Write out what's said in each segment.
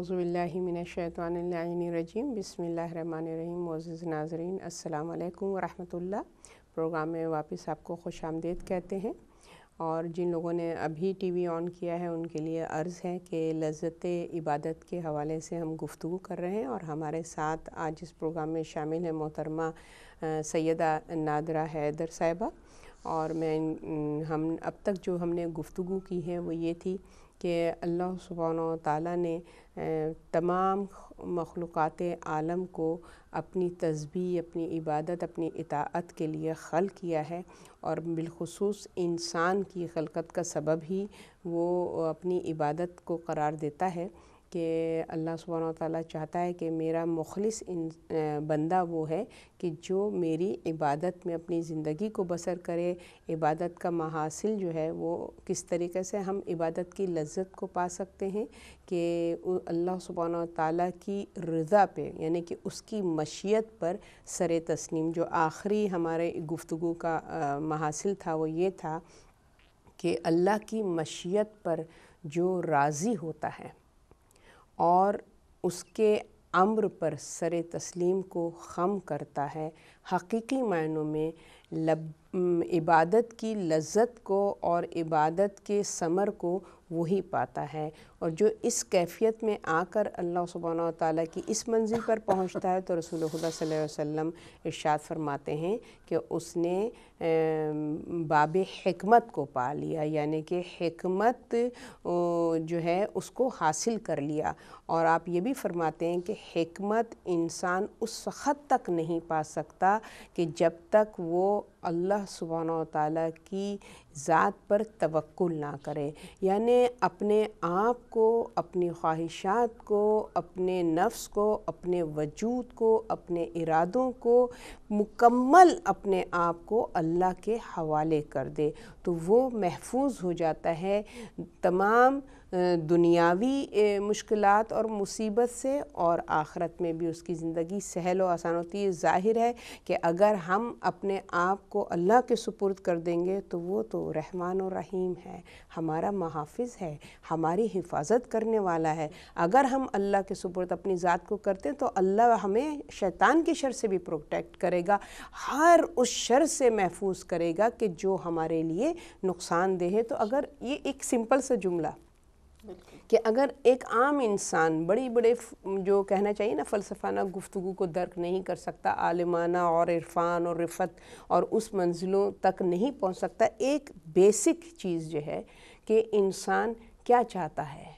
रजीम बिस्मिल्लाहिर्रहमानिर्रहीम मोज़ नाजरीन अल्लाम वरहमतुल्ला प्रोग्राम में वापस आपको खुश आमदेद कहते हैं और जिन लोगों ने अभी टीवी ऑन किया है उनके लिए अर्ज़ है कि लज्जत इबादत के हवाले से हम गुफ्तु कर रहे हैं और हमारे साथ आज इस प्रोग्राम में शामिल है मोहतरमा सैदा नादरा हैदर साहिबा और मैं हम अब तक जो हमने गुफ्तु की है वो ये थी कि अल्लाह सुबहान ताली ने तमाम मखलूक़ात आलम को अपनी तस्बी अपनी इबादत अपनी इताअत के लिए ख़ल किया है और बिलखसूस इंसान की खलकत का सबब ही वो अपनी इबादत को क़रार देता है कि अल्लाह सुबहान ताली चाहता है कि मेरा मुखलिस बंदा वो है कि जो मेरी इबादत में अपनी ज़िंदगी को बसर करे इबादत का महासिल जो है वो किस तरीके से हम इबादत की लज्जत को पा सकते हैं कि अल्लाह सुबहान ताली की रज़ा पे यानी कि उसकी मशीयत पर सर तस्नीम जो आखिरी हमारे गुफ्तु का आ, महासिल था वो ये था कि अल्लाह की मशीयत पर जो राज़ी होता है और उसके अम्र पर सर तस्लीम को खम करता है हकीकी मायनों में लब इबादत की लज्जत को और इबादत के समर को वही पाता है और जो इस कैफियत में आकर अल्लाह सुबहाना ताली की इस मंजिल पर पहुंचता है तो रसूल वसल्लम इर्शाद फरमाते हैं कि उसने बाब हमत को पा लिया यानी कि हमत जो है उसको हासिल कर लिया और आप ये भी फरमाते हैं कि हमत इंसान उस वक़्त तक नहीं पा सकता कि जब तक वो अल्लाह सुबहाना ताली की ज़ात पर तवक्ल ना करें यानि अपने आप को अपनी ख्वाहिशात को अपने नफ्स को अपने वजूद को अपने इरादों को मुकम्मल अपने आप को अल्लाह के हवाले कर दे तो वो महफूज हो जाता है तमाम दुनियावी मुश्किल और मुसीबत से और आखरत में भी उसकी ज़िंदगी सहल और आसान होती है ज़ाहिर है कि अगर हम अपने आप को अल्लाह के सुपुर्द कर देंगे तो वो तो रहमान और रहीम है हमारा महाफ़ है हमारी हिफाजत करने वाला है अगर हम अल्लाह के सुपुर्द अपनी ज़ात को करते हैं तो अल्लाह हमें शैतान के शर से भी प्रोटेक्ट करेगा हर उस शर से महफूज करेगा कि जो हमारे लिए नुकसानदेह है तो अगर ये एक सिंपल सा जुमला कि अगर एक आम इंसान बड़ी बड़े जो कहना चाहिए ना फ़लसफाना गुफ्तु को दर्क नहीं कर सकता आलमाना और इरफान और रिफत और उस मंजिलों तक नहीं पहुंच सकता एक बेसिक चीज़ जो है कि इंसान क्या चाहता है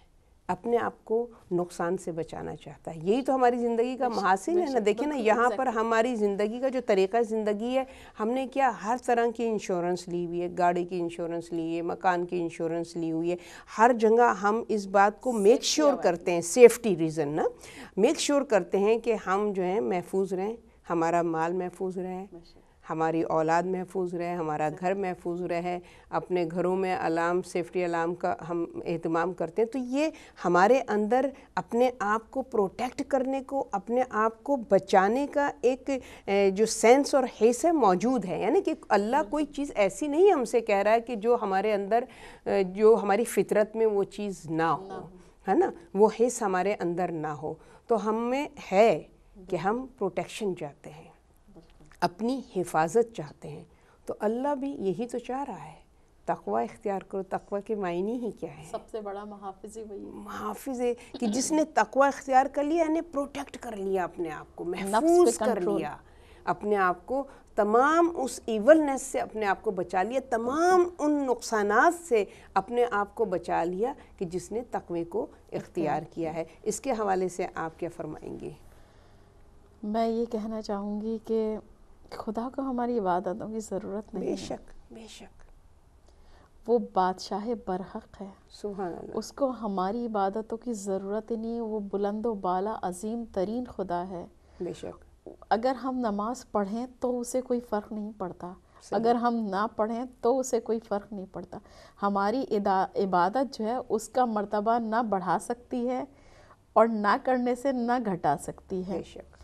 अपने आप को नुकसान से बचाना चाहता है यही तो हमारी ज़िंदगी का महासिन है ना देखिए ना यहाँ पर हमारी ज़िंदगी का जो तरीका ज़िंदगी है हमने क्या हर तरह की इंश्योरेंस ली हुई है गाड़ी की इंश्योरेंस ली है मकान की इंश्योरेंस ली हुई है हर जगह हम इस बात को मेक श्योर करते हैं सेफ्टी रीज़न ना मेक श्योर करते हैं कि हम जो है महफूज रहें हमारा माल महफूज रहे हमारी औलाद महफूज रहे हमारा घर महफूज रहे अपने घरों में अलार्म सेफ्टी अलार्म का हम अहतमाम करते हैं तो ये हमारे अंदर अपने आप को प्रोटेक्ट करने को अपने आप को बचाने का एक जो सेंस और हेस है मौजूद है यानी कि अल्लाह हम्म। कोई चीज़ ऐसी नहीं हमसे कह रहा है कि जो हमारे अंदर जो हमारी फितरत में वो चीज़ ना हो है ना वो हिस्स हमारे अंदर ना हो तो हमें है कि हम प्रोटेक्शन चाहते हैं अपनी हिफाजत चाहते हैं तो अल्लाह भी यही तो चाह रहा है तकवा इख्तियार करो तकवा के मायने ही क्या है सबसे बड़ा महाफिज वही महाफिज है कि जिसने तकवा इख्तियार कर लिया यानी प्रोटेक्ट कर लिया अपने आप को महफूज कर लिया अपने आप को तमाम उस इवलनेस से अपने आप को बचा लिया तमाम उन नुकसान से अपने आप को बचा लिया कि जिसने तकवे को इख्तियार किया है इसके हवाले से आप क्या फरमाएंगे मैं ये कहना चाहूँगी कि खुदा को हमारी इबादतों की ज़रूरत नहीं बेशक बेशक वो बादशाह बरहक है सुहा उसको हमारी इबादतों की ज़रूरत ही नहीं वो बुलंद बाला अजीम तरीन खुदा है बेशक अगर हम नमाज पढ़ें तो उसे कोई फ़र्क नहीं पड़ता अगर हम ना पढ़ें तो उसे कोई फ़र्क नहीं पड़ता हमारी इबादत जो है उसका मर्तबा ना बढ़ा सकती है और ना करने से ना घटा सकती है बेशक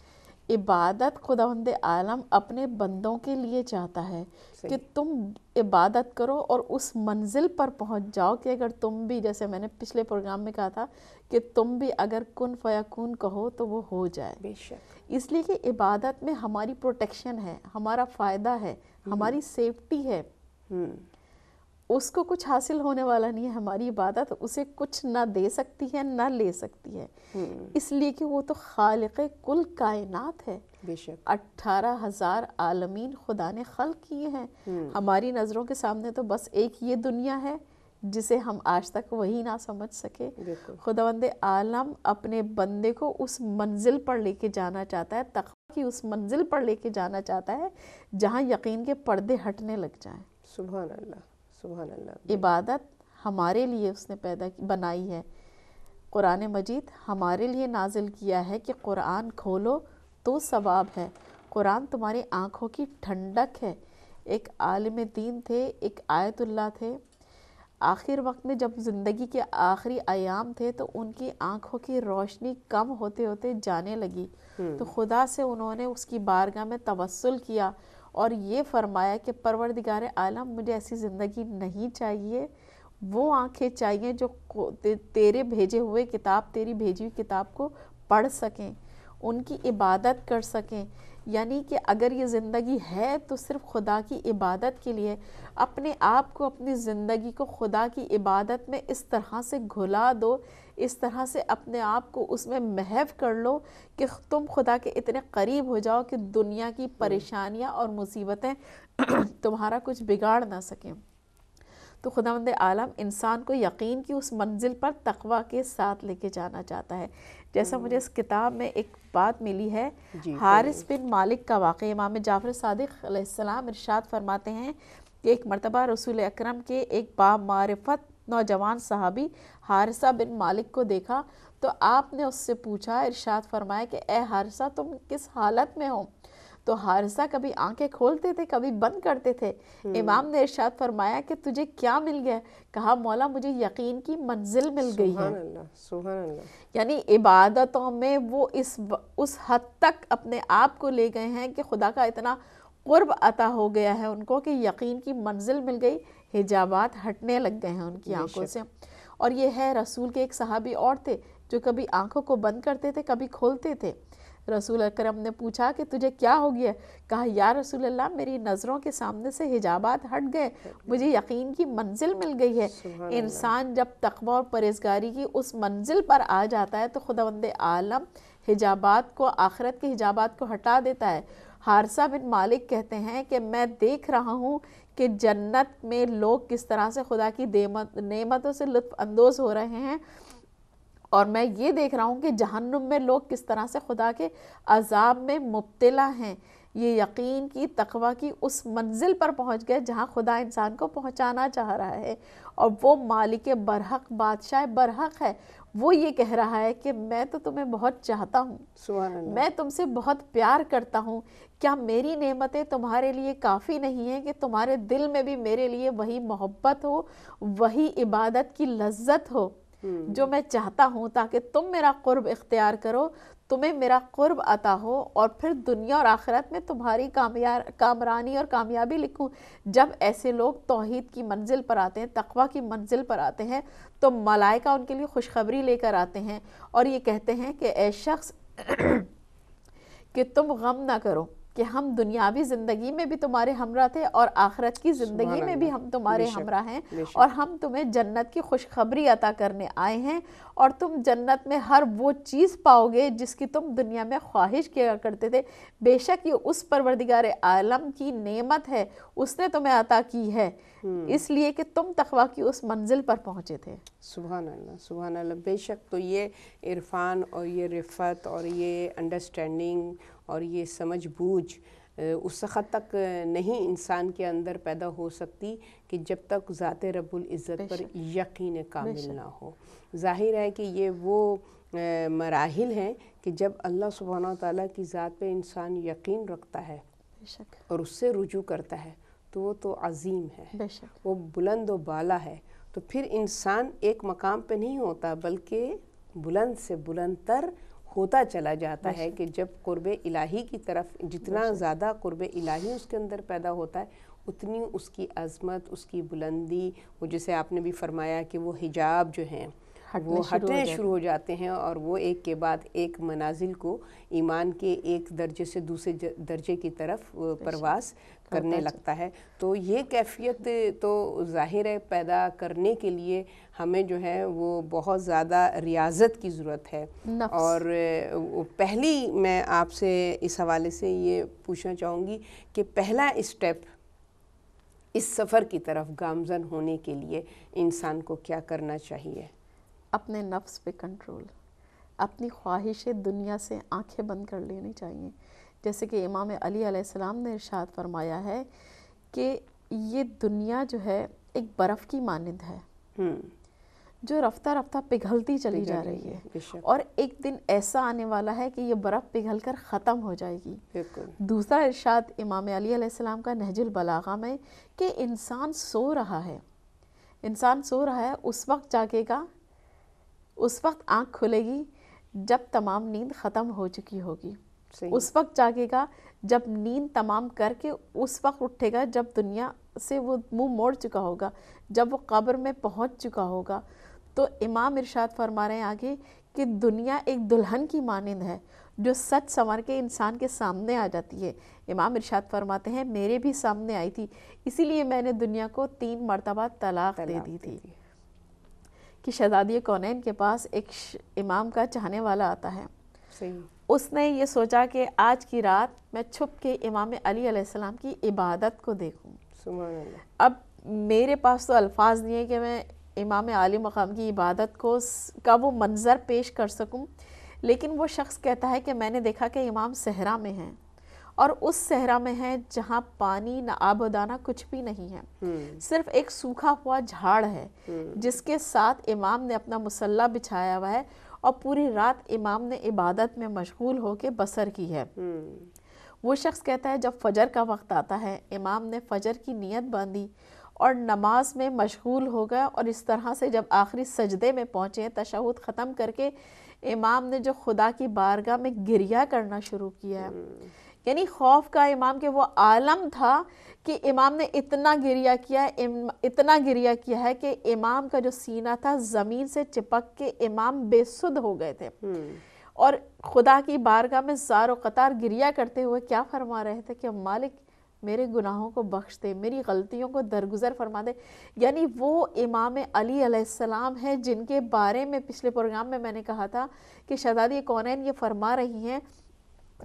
इबादत खुदावंद आलम अपने बंदों के लिए चाहता है कि तुम इबादत करो और उस मंजिल पर पहुंच जाओ कि अगर तुम भी जैसे मैंने पिछले प्रोग्राम में कहा था कि तुम भी अगर कुन फ़याकुन कहो तो वो हो जाए इसलिए कि इबादत में हमारी प्रोटेक्शन है हमारा फ़ायदा है हम्म। हमारी सेफ्टी है हम्म। उसको कुछ हासिल होने वाला नहीं है हमारी इबादत उसे कुछ ना दे सकती है ना ले सकती है हम्म। इसलिए कि वो तो खालिक कुल कायनात है अट्ठारह हजार आलमीन खुदा ने खल किए हैं हम्म। हमारी नज़रों के सामने तो बस एक ये दुनिया है जिसे हम आज तक वही ना समझ सके बंद आलम अपने बंदे को उस मंजिल पर लेके जाना चाहता है तकवा की उस मंजिल पर लेके जाना चाहता है जहाँ यकीन के पर्दे हटने लग जाए सुबह अल्लाह इबादत हमारे लिए उसने पैदा बनाई है कुरान मजीद हमारे लिए नाजिल किया है कि कुरान खोलो तो सवाब है कुरान तुम्हारी आँखों की ठंडक है एक आलम दीन थे एक आयतुल्ला थे आखिर वक्त में जब ज़िंदगी के आखिरी आयाम थे तो उनकी आँखों की रोशनी कम होते होते जाने लगी हम्म। तो खुदा से उन्होंने उसकी बारगाह में तवसल किया और ये फरमाया कि परवरदिगार आलम मुझे ऐसी ज़िंदगी नहीं चाहिए वो आंखें चाहिए जो तेरे भेजे हुए किताब तेरी भेजी हुई किताब को पढ़ सकें उनकी इबादत कर सकें यानी कि अगर ये ज़िंदगी है तो सिर्फ खुदा की इबादत के लिए अपने आप को अपनी ज़िंदगी को खुदा की इबादत में इस तरह से घुला दो इस तरह से अपने आप को उसमें महव कर लो कि तुम खुदा के इतने करीब हो जाओ कि दुनिया की हम्म। परेशानियां और मुसीबतें तुम्हारा कुछ बिगाड़ ना सकें तो खुदावंद आलम इंसान को यकीन की उस मंजिल पर तकवा के साथ लेके जाना चाहता है जैसा मुझे इस किताब में एक बात मिली है हारिस बिन मालिक का वाक़ इमाम जाफ़र सदक़ाम इरशाद फरमाते हैं कि एक मरतबा रसूल अक्रम के एक बामारफत नौजवान साहबी हारसा बिन मालिक को देखा तो आपने उससे पूछा इरशाद फरमाया कि ए हारसा तुम किस हालत में हो तो हारसा कभी आंखें खोलते थे कभी बंद करते थे हम्म। इमाम ने इरशाद फरमाया कि तुझे क्या मिल गया कहा मौला मुझे यकीन की मंजिल मिल गई है यानी इबादतों में वो इस उस हद तक अपने आप को ले गए हैं कि खुदा का इतना कुर्ब अता हो गया है उनको कि यकीन की मंजिल मिल गई हिजाबात हटने लग गए हैं उनकी आंखों से और ये है रसूल के एक सहाबी और थे जो कभी आंखों को बंद करते थे कभी खोलते थे रसूल अक्रम ने पूछा कि तुझे क्या हो गया कहा या रसूल अल्लाह मेरी नज़रों के सामने से हिजाबात हट गए मुझे यकीन की मंजिल मिल गई है इंसान जब तकबा और परहेजगारी की उस मंजिल पर आ जाता है तो खुदावंद आलम हिजाबात को आखरत के हिजाबात को हटा देता है हारसा बिन मालिक कहते हैं कि मैं देख रहा हूँ कि जन्नत में लोग किस तरह से खुदा की नेमतों से लुफानंदोज़ अंदोज़ हो रहे हैं और मैं ये देख रहा हूँ कि जहन्नुम में लोग किस तरह से खुदा के अजाब में मुबतला हैं ये यकीन की तकवा की उस मंजिल पर पहुँच गए जहाँ खुदा इंसान को पहुँचाना चाह रहा है और वो मालिक बरहक बादशाह बरहक है वो ये कह रहा है कि मैं तो तुम्हें बहुत चाहता हूँ मैं तुमसे बहुत प्यार करता हूँ क्या मेरी नेमतें तुम्हारे लिए काफ़ी नहीं हैं कि तुम्हारे दिल में भी मेरे लिए वही मोहब्बत हो वही इबादत की लज्जत हो जो मैं चाहता हूँ ताकि तुम मेरा कुर्ब इख्तियार करो तुम्हें मेरा कुर्ब आता हो और फिर दुनिया और आखिरत में तुम्हारी कामयार कामरानी और कामयाबी लिखूं जब ऐसे लोग तोहद की मंजिल पर आते हैं तकवा की मंजिल पर आते हैं तो मलाइका उनके लिए खुशखबरी लेकर आते हैं और ये कहते हैं कि ए शख्स कि तुम गम ना करो कि हम दुनियावी ज़िंदगी में भी तुम्हारे हमरा थे और आखरत की ज़िंदगी में भी हम तुम्हारे हमरा हैं और हम तुम्हें जन्नत की खुशखबरी अता करने आए हैं और तुम जन्नत में हर वो चीज़ पाओगे जिसकी तुम दुनिया में ख्वाहिश किया करते थे बेशक ये उस परवरदिगार आलम की नेमत है उसने तुम्हें अता की है हम्म। इसलिए कि तुम तखवा की उस मंजिल पर पहुँचे थे सुबह अल्लाह सुबह अल्लाह बेशक तो ये इरफान और ये रिफत और ये अंडरस्टैंडिंग और ये समझ बूझ उस हद तक नहीं इंसान के अंदर पैदा हो सकती कि जब तक ज़ात इज़्ज़त पर यकीन कामिल ना हो जाहिर है कि ये वो मराहल हैं कि जब अल्लाह सुबहाना ताली की ज़ात पे इंसान यकीन रखता है और उससे रुजू करता है तो वो तो अजीम है वो बुलंद व बाला है तो फिर इंसान एक मकाम पे नहीं होता बल्कि बुलंद से बुलंद तर होता चला जाता है कि जब कुर्ब इलाही की तरफ जितना ज़्यादा कुर्ब इलाही उसके अंदर पैदा होता है उतनी उसकी अज़मत उसकी बुलंदी वो जैसे आपने भी फरमाया कि वो हिजाब जो हैं हटने वो हटने शुरू हो जाते हैं और वो एक के बाद एक मनाजिल को ईमान के एक दर्जे से दूसरे दर्जे की तरफ अच्छा। परवास तो करने लगता है तो ये कैफियत तो ज़ाहिर है पैदा करने के लिए हमें जो है वो बहुत ज़्यादा रियाजत की ज़रूरत है और पहली मैं आपसे इस हवाले से ये पूछना चाहूँगी कि पहला स्टेप इस सफ़र की तरफ गामजन होने के लिए इंसान को क्या करना चाहिए अपने नफ्स पे कंट्रोल अपनी ख्वाहिशें दुनिया से आंखें बंद कर लेनी चाहिए जैसे कि इमाम अली अलैहिस्सलाम ने इरशाद फरमाया है कि ये दुनिया जो है एक बर्फ़ की मानंद है हम्म। जो रफ्ता रफ्ता पिघलती चली जा रही है और एक दिन ऐसा आने वाला है कि ये बर्फ़ पिघल कर ख़त्म हो जाएगी दूसरा इरशाद इमाम अली का नहजुल बलागा में कि इंसान सो रहा है इंसान सो रहा है उस वक्त जागेगा उस वक्त आँख खुलेगी जब तमाम नींद ख़त्म हो चुकी होगी उस वक्त जागेगा जब नींद तमाम करके उस वक्त उठेगा जब दुनिया से वो मुंह मोड़ चुका होगा जब वो कब्र में पहुंच चुका होगा तो इमाम इरशाद फरमा रहे हैं आगे कि दुनिया एक दुल्हन की मानंद है जो सच संवर के इंसान के सामने आ जाती है इमाम इरशाद फरमाते हैं मेरे भी सामने आई थी इसीलिए मैंने दुनिया को तीन मरतबा तलाक दे दी थी, थी। कि शहजादी कौनैन के पास एक इमाम का चाहने वाला आता है उसने ये सोचा कि आज की रात मैं छुप के इमाम अली की इबादत को देखूँ अब मेरे पास तो अल्फाज नहीं है कि मैं इमाम आली मकाम की इबादत को का वो मंज़र पेश कर सकूँ लेकिन वो शख्स कहता है कि मैंने देखा कि इमाम सहरा में हैं और उस सहरा में है जहाँ पानी ना आबदाना कुछ भी नहीं है हम्म। सिर्फ एक सूखा हुआ झाड़ है हम्म। जिसके साथ इमाम ने अपना मुसल्ला बिछाया हुआ है और पूरी रात इमाम ने इबादत में मशगूल होके बसर की है हम्म। वो शख्स कहता है जब फजर का वक्त आता है इमाम ने फजर की नीयत बांधी और नमाज में मशगूल हो गया और इस तरह से जब आखिरी सजदे में पहुंचे तशहद ख़त्म करके इमाम ने जो खुदा की बारगाह में गिरिया करना शुरू किया है यानी खौफ का इमाम के वो आलम था कि इमाम ने इतना गिरिया किया है इतना गिरिया किया है कि इमाम का जो सीना था ज़मीन से चिपक के इमाम बेसुद हो गए थे हम्म। और खुदा की बारगाह में ज़ार कतार गिरिया करते हुए क्या फरमा रहे थे कि मालिक मेरे गुनाहों को बख्श दे मेरी गलतियों को दरगुजर फरमा दे यानी वो इमाम अली सलाम है जिनके बारे में पिछले प्रोग्राम में मैंने कहा था कि शहजादी कौन ये फरमा रही हैं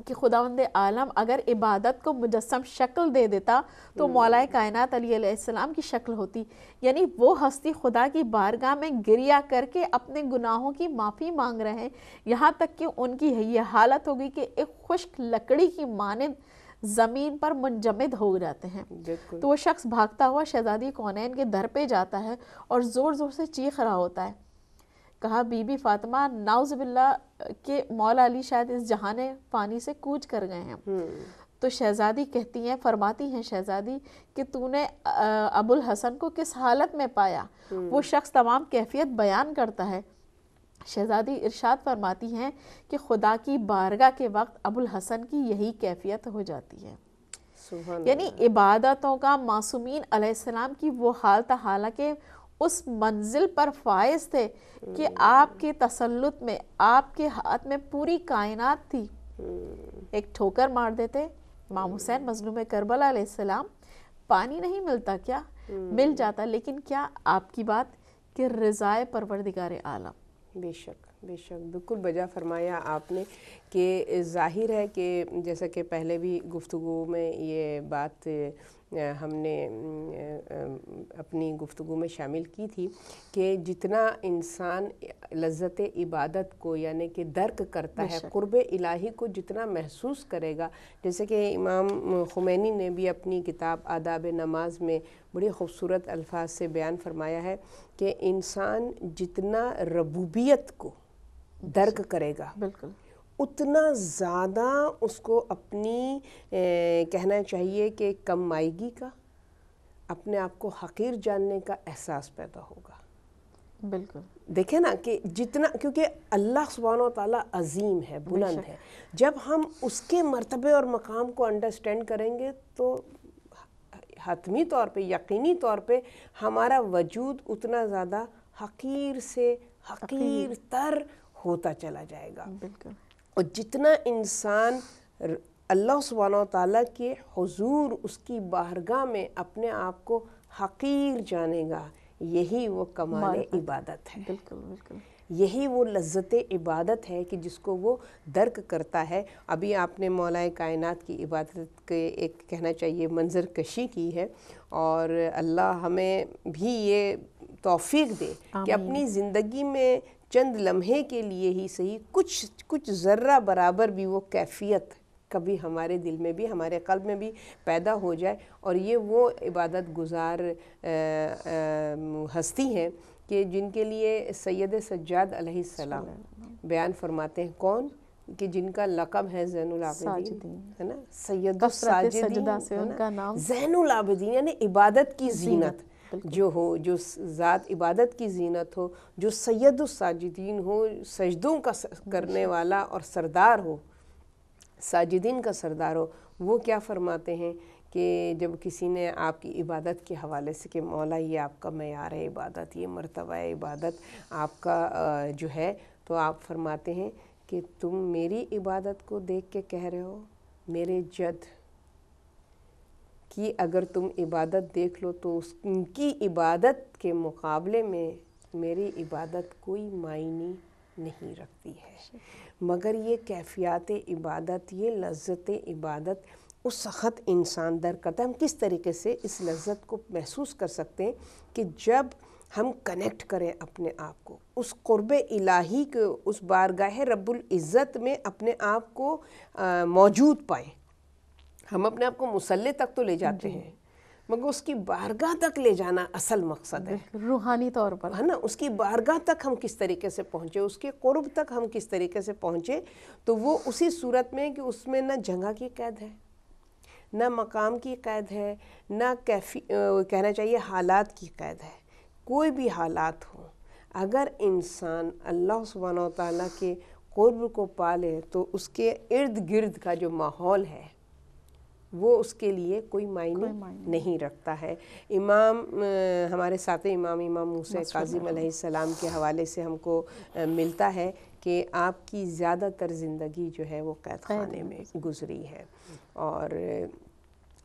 कि खुदावंद आलम अगर इबादत को मुजस्म शक्ल दे देता तो हम्म। मौलाए कायनात अलीसम की शक्ल होती यानी वो हस्ती खुदा की बारगाह में गिरिया करके अपने गुनाहों की माफ़ी मांग रहे हैं यहाँ तक कि उनकी ये हालत हो गई कि एक खुश्क लकड़ी की मानद ज़मीन पर मुंजमद हो जाते हैं तो वो शख्स भागता हुआ शहजादी कौनैन के दर पर जाता है और ज़ोर ज़ोर से चीख रहा होता है कहा बीबी फातिमा नाउजबिल्ला के मौला अली शायद इस जहान फानी से कूच कर गए हैं हम्म। तो शहज़ादी कहती हैं फरमाती हैं शहज़ादी कि तूने अबुल हसन को किस हालत में पाया हम्म। वो शख्स तमाम कैफियत बयान करता है शहज़ादी इरशाद फरमाती हैं कि खुदा की बारगाह के वक्त अबुल हसन की यही कैफियत हो जाती है यानी इबादतों का मासूमीन की वो हाल था हालांकि उस मंजिल पर फायज थे कि आपके तसल्लुत में आपके हाथ में पूरी कायनात थी एक ठोकर मार देते माम हुसैन मजलूम करबलाम पानी नहीं मिलता क्या मिल जाता लेकिन क्या आपकी बात कि रज़ाए परवरदिगार आलम बेशक बेशक बिल्कुल बजा फरमाया आपने कि जाहिर है कि जैसा कि पहले भी गुफ्तु में ये बात हमने अपनी गुफ्तु में शामिल की थी कि जितना इंसान लज्जत इबादत को यानि कि दर्क करता है क़ुरब इलाही को जितना महसूस करेगा जैसे कि इमाम खुमैनी ने भी अपनी किताब आदाब नमाज में बड़ी खूबसूरत अल्फाज से बयान फरमाया है कि इंसान जितना रबूबियत को दर्क करेगा बिल्कुल उतना ज़्यादा उसको अपनी ए, कहना चाहिए कि कम आएगी का अपने आप को हकीर जानने का एहसास पैदा होगा बिल्कुल देखे ना कि जितना क्योंकि अल्लाह सुबहान ताला अजीम है बुलंद है जब हम उसके मरतबे और मकाम को अंडरस्टैंड करेंगे तो हतमी तौर पे यकीनी तौर पे हमारा वजूद उतना ज़्यादा हकीर से हकीर तर होता चला जाएगा बिल्कुल और जितना इंसान अल्लाह सुबहाना ताली के हजूर उसकी बारगाह में अपने आप को हकीर जानेगा यही वो कमाल इबादत है बिल्कुल बिल्कुल यही वो लज्जत इबादत है कि जिसको वो दर्क करता है अभी आपने मौलाए कायनात की इबादत के एक कहना चाहिए मंजर कशी की है और अल्लाह हमें भी ये तौफीक दे कि अपनी ज़िंदगी में चंद लम्हे के लिए ही सही कुछ कुछ ज़र्रा बराबर भी वो कैफियत कभी हमारे दिल में भी हमारे कल्ब में भी पैदा हो जाए और ये वो इबादत गुजार हस्ती हैं कि जिनके लिए सैद सज्जाद सलाम बयान फरमाते हैं कौन कि जिनका लकब है जैनुल है ना सैयद साजिदा से उनका नाम जैनुल यानी इबादत की जीनत जो हो जो ज़ात इबादत की जीनत हो जो सैदुलसाजिदीन साजिदीन हो सजदों का करने वाला और सरदार हो साजिदीन का सरदार हो वो क्या फरमाते हैं कि जब किसी ने आपकी इबादत के हवाले से कि मौला ये आपका मैार है इबादत ये मरतबा इबादत आपका जो है तो आप फरमाते हैं कि तुम मेरी इबादत को देख के कह रहे हो मेरे जद कि अगर तुम इबादत देख लो तो उसकी उनकी इबादत के मुकाबले में मेरी इबादत कोई मायने नहीं रखती है मगर ये कैफ़ियात इबादत ये लज्जत इबादत उस सख्त इंसान दर करता है हम किस तरीके से इस लज्जत को महसूस कर सकते हैं कि जब हम कनेक्ट करें अपने आप को उस क़ुरब इलाही के उस बारगाह रब्बुल इज़्ज़त में अपने आप को मौजूद पाएँ हम अपने आप को मुसल्ले तक तो ले जाते हैं मगर उसकी बारगाह तक ले जाना असल मकसद है रूहानी तौर पर है ना उसकी बारगाह तक हम किस तरीके से पहुँचे उसके कुर्ब तक हम किस तरीके से पहुँचे तो वो उसी सूरत में कि उसमें ना जगह की कैद है ना मकाम की कैद है ना कैफी कहना चाहिए हालात की कैद है कोई भी हालात हो अगर इंसान अल्लाह सुबहाना तला के कुर्ब को पाले तो उसके इर्द गिर्द का जो माहौल है वो उसके लिए कोई मायने नहीं रखता है इमाम आ, हमारे साथ इमाम इमाम मूसे काजिम सलाम के हवाले से हमको आ, मिलता है कि आपकी ज़्यादातर ज़िंदगी जो है वो कैद खाने में गुजरी है और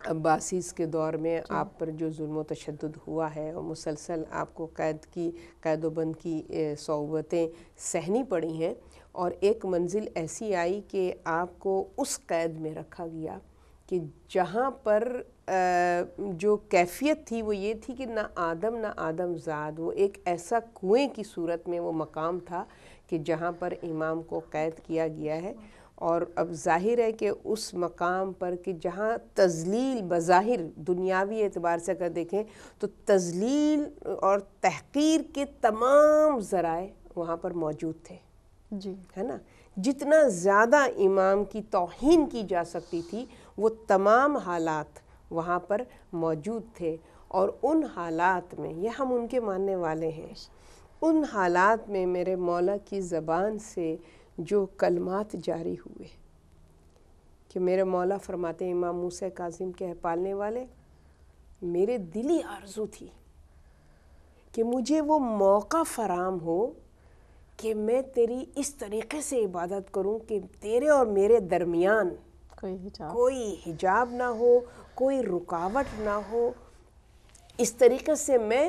अब्बासीस के दौर में आप पर जो जुल्म तशद हुआ है और मुसलसल आपको कैद की कैदोबंद की सौबतें सहनी पड़ी हैं और एक मंजिल ऐसी आई कि आपको उस कैद में रखा गया कि जहाँ पर जो कैफियत थी वो ये थी कि ना आदम ना आदमजाद वो एक ऐसा कुएं की सूरत में वो मकाम था कि जहाँ पर इमाम को कैद किया गया है और अब जाहिर है कि उस मकाम पर कि जहाँ तजलील बज़ाहिर दुनियावी एतबार से अगर देखें तो तजलील और तहकीर के तमाम ज़राए वहाँ पर मौजूद थे जी है ना जितना ज़्यादा इमाम की तोहन की जा सकती थी वो तमाम हालात वहाँ पर मौजूद थे और उन हालात में यह हम उनके मानने वाले हैं उन हालात में मेरे मौला की ज़बान से जो कलमात जारी हुए कि मेरे मौला फरमाते इमाम मूसा काजिम के पालने वाले मेरे दिली आरजू थी कि मुझे वो मौका फराम हो कि मैं तेरी इस तरीके से इबादत करूं कि तेरे और मेरे दरमियान कोई हिजाब कोई हिजाब ना हो कोई रुकावट ना हो इस तरीके से मैं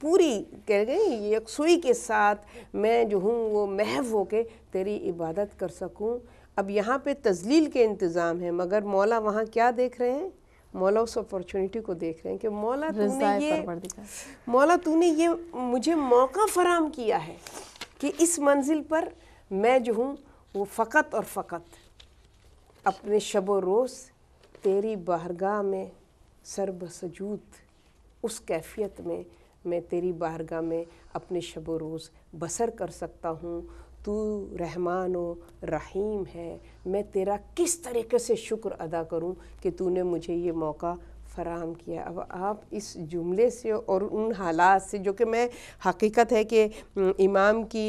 पूरी कह गई यकसुई के साथ मैं जो हूँ वो महव हो के तेरी इबादत कर सकूँ अब यहाँ पे तजलील के इंतज़ाम है मगर मौला वहाँ क्या देख रहे हैं मौला उस अपॉर्चुनिटी को देख रहे हैं कि मौला तूने ये मौला तूने ये मुझे मौका फराम किया है कि इस मंजिल पर मैं जो हूँ वो फ़कत और फ़कत अपने शब रोज़ तेरी बारगाह में सरब सजूद उस कैफियत में मैं तेरी बारगाह में अपने शब रोज़ बसर कर सकता हूँ तू रहमान व रहीम है मैं तेरा किस तरीके से शुक्र अदा करूँ कि तूने मुझे ये मौका फराम किया अब आप इस जुमले से और उन हालात से जो कि मैं हकीकत है कि इमाम की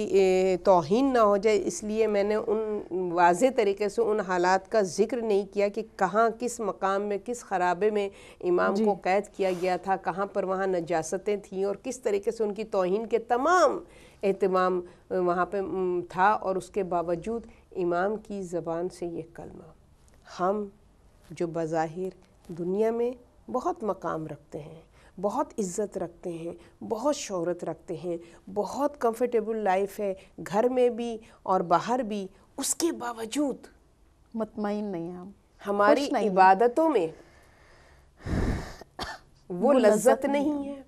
तोहन ना हो जाए इसलिए मैंने उन वाज तरीके से उन हालात का जिक्र नहीं किया कि कहाँ किस मकाम में किस खराबे में इमाम को कैद किया गया था कहाँ पर वहाँ नजासतें थीं और किस तरीके से उनकी तोहन के तमाम अहतमाम वहाँ पर था और उसके बावजूद इमाम की ज़बान से ये कलमा हम जो बज़ाहिर दुनिया में बहुत मकाम रखते हैं बहुत इज़्ज़त रखते हैं बहुत शोहरत रखते हैं बहुत कंफर्टेबल लाइफ है घर में भी और बाहर भी उसके बावजूद मतमिन नहीं हम हमारी इबादतों में वो लज्जत नहीं है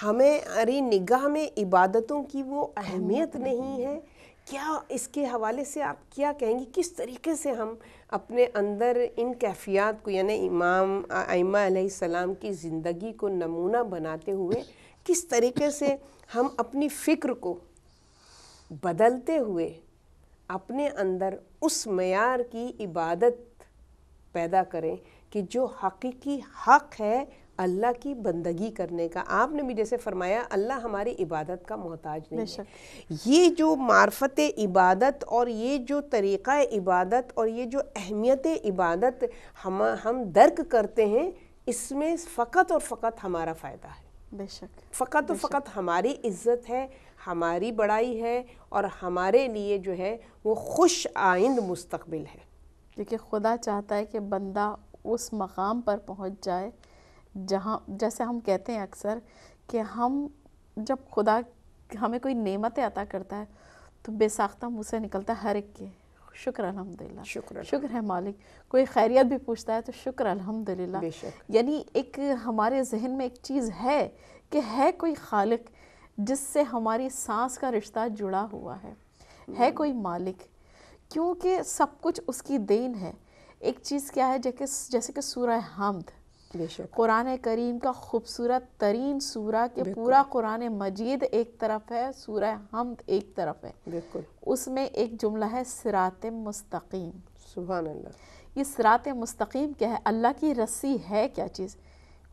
हमें अरे निगाह में इबादतों की वो अहमियत नहीं है क्या इसके हवाले से आप क्या कहेंगे किस तरीके से हम अपने अंदर इन कैफियत को यानी इमाम आइमा सलाम की ज़िंदगी को नमूना बनाते हुए किस तरीके से हम अपनी फ़िक्र को बदलते हुए अपने अंदर उस मैार की इबादत पैदा करें कि जो हकीकी हक़ है अल्लाह की बंदगी करने का आपने भी जैसे फरमाया अल्लाह हमारी इबादत का मोहताज नहीं है ये जो मार्फत इबादत और ये जो तरीक़ा इबादत और ये जो अहमियत इबादत हम हम दर्क करते हैं इसमें फ़कत और फ़कत हमारा फ़ायदा है बेशक फ़कत और फ़कत हमारी इज्जत है हमारी बड़ाई है और हमारे लिए जो है वो खुश आइंद मुस्तबिल है देखिए खुदा चाहता है कि बंदा उस मकाम पर पहुंच जाए जहाँ जैसे हम कहते हैं अक्सर कि हम जब खुदा हमें कोई नेमतें अता करता है तो बेसाख्ता मुँह से निकलता है हर एक के शुक्र अलहमदिल्ला शुक्र शुक्र है मालिक कोई खैरियत भी पूछता है तो शुक्र अलहमदिल्ला यानी एक हमारे जहन में एक चीज़ है कि है कोई खालिक जिससे हमारी सांस का रिश्ता जुड़ा हुआ है है हम्म। कोई मालिक क्योंकि सब कुछ उसकी देन है एक चीज़ क्या है जैसे जैसे कि सूर्य हमद कुरान करीम का खूबसूरत तरीन सूरा के पूरा कुरान मजीद एक तरफ है सूरा हमद एक तरफ है बिल्कुल उसमें एक जुमला है सिरात मुस्तकीम सुबह ये सिरात मुस्तकीम क्या है अल्लाह की रस्सी है क्या चीज़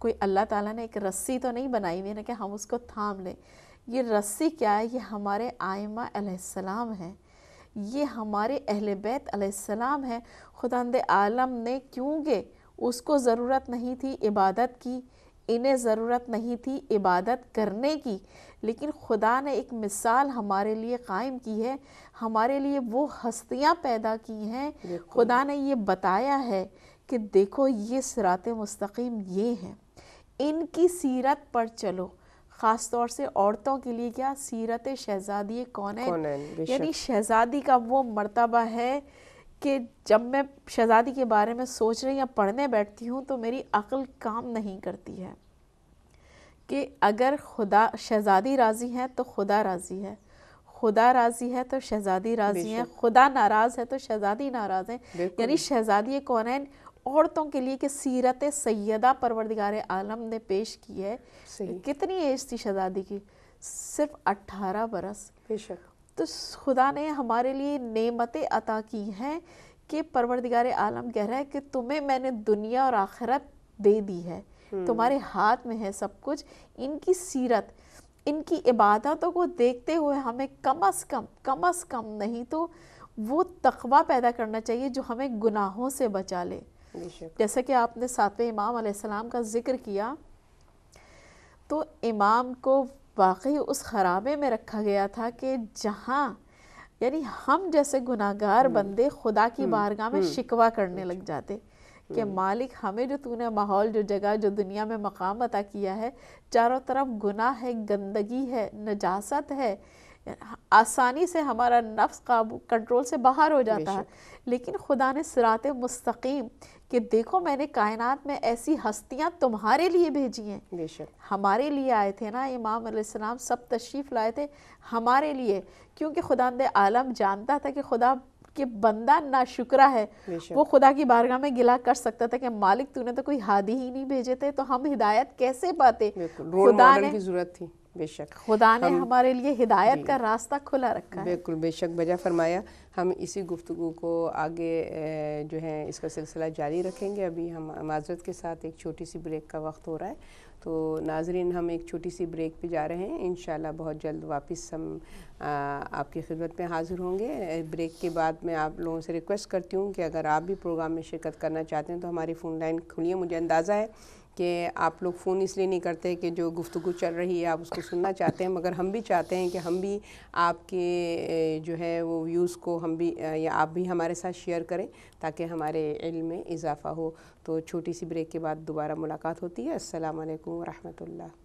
कोई अल्लाह ताला ने एक रस्सी तो नहीं बनाई हुई ना कि हम उसको थाम लें ये रस्सी क्या है ये हमारे आयमा सलाम है ये हमारे अहल बैत सलाम है खुदांद आलम ने क्योंकि उसको ज़रूरत नहीं थी इबादत की इन्हें ज़रूरत नहीं थी इबादत करने की लेकिन खुदा ने एक मिसाल हमारे लिए कायम की है हमारे लिए वो हस्तियाँ पैदा की हैं खुदा ने ये बताया है कि देखो ये सरात मस्तकीम ये हैं इनकी सीरत पर चलो ख़ास तौर से औरतों के लिए क्या सीरत शहज़ादी कौन है यानी शहज़ादी का वो मर्तबा है कि जब मैं शहज़ादी के बारे में सोच रही या पढ़ने बैठती हूँ तो मेरी अक्ल काम नहीं करती है कि अगर खुदा शहज़ादी राज़ी है तो खुदा राज़ी है खुदा राज़ी है तो शहज़ादी राज़ी है खुदा नाराज़ है तो शहज़ादी नाराज़ है यानी शहज़ादी कौन औरतों के लिए कि सीरत सैदा परवरदिगार आलम ने पेश की है कितनी एज थी शहज़ादी की सिर्फ अट्ठारह बरस बेशक तो खुदा ने हमारे लिए नेमतें अता की हैं कि परवरदिगार आलम कह रहा है कि तुम्हें मैंने दुनिया और आखिरत दे दी है हम्म। तुम्हारे हाथ में है सब कुछ इनकी सीरत इनकी इबादतों को देखते हुए हमें कम अज़ कम कम अज़ कम नहीं तो वो तकवा पैदा करना चाहिए जो हमें गुनाहों से बचा ले जैसा कि आपने सातवें इमाम का जिक्र किया तो इमाम को वाकई उस खराबे में रखा गया था कि जहाँ यानी हम जैसे गुनागार हम्म। बंदे खुदा की हम्म। बारगाह में हम्म। शिकवा करने लग जाते कि मालिक हमें जो तूने माहौल जो जगह जो दुनिया में मकाम अता किया है चारों तरफ गुनाह है गंदगी है नजासत है आसानी से हमारा नफ्स काबू कंट्रोल से बाहर हो जाता है लेकिन खुदा ने सरात मुस्तकीम कि देखो मैंने कायनात में ऐसी हस्तियां तुम्हारे लिए भेजी हैं बेशक हमारे लिए आए थे ना इमाम अलैहिस्सलाम सब तशरीफ़ लाए थे हमारे लिए क्योंकि खुदा आलम जानता था कि खुदा के बंदा ना शुक्रा है वो खुदा की बारगाह में गिला कर सकता था कि मालिक तूने तो कोई हादी ही नहीं भेजे थे तो हम हिदायत कैसे पाते खुदा ने की जरूरत थी बेशक खुदा ने हमारे लिए हिदायत का रास्ता खुला रखा बिल्कुल बेशक बजा फरमाया हम इसी गुफ्तु को आगे जो है इसका सिलसिला जारी रखेंगे अभी हम माजरत के साथ एक छोटी सी ब्रेक का वक्त हो रहा है तो नाजरीन हम एक छोटी सी ब्रेक पे जा रहे हैं इन बहुत जल्द वापस हम आपकी खिदमत में हाज़िर होंगे ब्रेक के बाद मैं आप लोगों से रिक्वेस्ट करती हूँ कि अगर आप भी प्रोग्राम में शिरकत करना चाहते हैं तो हमारी फ़ोन लाइन खुली है मुझे अंदाज़ा है कि आप लोग फ़ोन इसलिए नहीं करते कि जो गुफ्तु चल रही है आप उसको सुनना चाहते हैं मगर हम भी चाहते हैं कि हम भी आपके जो है वो व्यूज़ को हम भी या आप भी हमारे साथ शेयर करें ताकि हमारे इल्म में इजाफ़ा हो तो छोटी सी ब्रेक के बाद दोबारा मुलाकात होती है असलकम वरहमल